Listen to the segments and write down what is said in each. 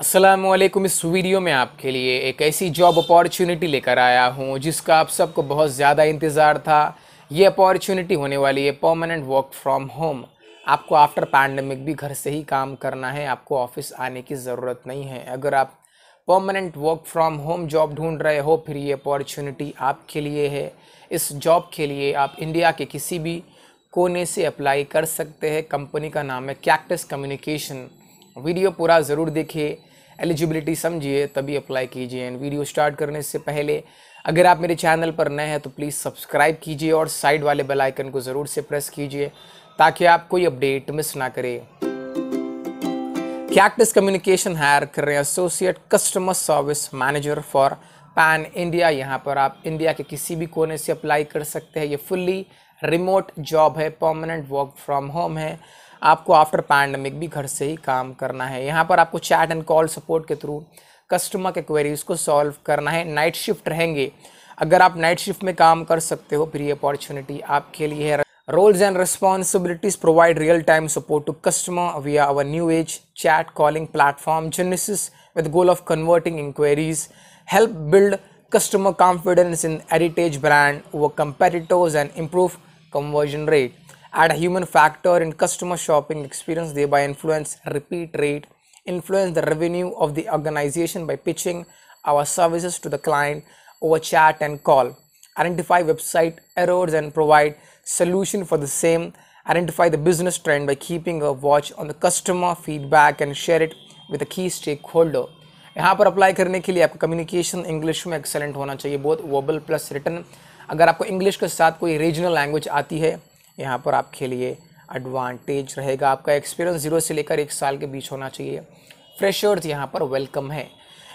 असलम इस वीडियो में आपके लिए एक ऐसी जॉब अपॉर्चुनिटी लेकर आया हूँ जिसका आप सबको बहुत ज़्यादा इंतज़ार था ये अपॉर्चुनिटी होने वाली है परमानेंट वर्क फ्रॉम होम आपको आफ्टर पैंडमिक भी घर से ही काम करना है आपको ऑफिस आने की ज़रूरत नहीं है अगर आप permanent work from home job ढूंढ रहे हो फिर ये अपॉर्चुनिटी आपके लिए है इस जॉब के लिए आप इंडिया के किसी भी कोने से अप्लाई कर सकते हैं कंपनी का नाम है कैक्टस कम्युनिकेशन वीडियो पूरा ज़रूर देखिए एलिजिबिलिटी समझिए तभी अप्लाई कीजिए एंड वीडियो स्टार्ट करने से पहले अगर आप मेरे चैनल पर नए हैं तो प्लीज़ सब्सक्राइब कीजिए और साइड वाले बेल आइकन को ज़रूर से प्रेस कीजिए ताकि आप कोई अपडेट मिस ना करें कैक्टस कम्युनिकेशन हायर कर रहे हैं associate customer service manager for pan India यहाँ पर आप इंडिया के किसी भी कोने से अप्लाई कर सकते हैं ये फुल्ली रिमोट जॉब है परमानेंट वर्क फ्रॉम होम है आपको आफ्टर पैंडमिक भी घर से ही काम करना है यहाँ पर आपको चैट एंड कॉल सपोर्ट के थ्रू कस्टमर के क्वेरीज को सॉल्व करना है नाइट शिफ्ट रहेंगे अगर आप नाइट शिफ्ट में काम कर सकते हो फिर ये अपॉर्चुनिटी आपके लिए है roles and responsibilities provide real time support to customer via our new age chat calling platform genies with goal of converting inquiries help build customer confidence in heritage brand व comparators and improve conversion rate add a human factor in customer shopping experience thereby influence repeat rate influence the revenue of the organization by pitching our services to the client over chat and call identify website errors and provide solution for the same identify the business trend by keeping a watch on the customer feedback and share it with a key stakeholder यहाँ पर apply करने के लिए आपको communication English में excellent होना चाहिए both wobble plus return अगर आपको इंग्लिश के साथ कोई रीजनल लैंग्वेज आती है यहाँ पर आपके लिए एडवांटेज रहेगा आपका एक्सपीरियंस जीरो से लेकर एक साल के बीच होना चाहिए फ्रेशर्स यहाँ पर वेलकम है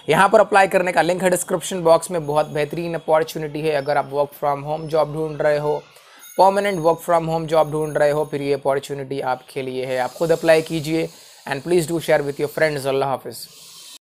यहाँ पर अप्लाई करने का लिंक है डिस्क्रिप्शन बॉक्स में बहुत बेहतरीन अपॉर्चुनिटी है अगर आप वर्क फ्रॉम होम जॉब ढूंढ रहे हो permanent work from home job ढूंढ रहे हो फिर ये अपॉर्चुनिटी आपके लिए है आप खुद अप्लाई कीजिए and please do share with your friends अल्लाह हाफिज़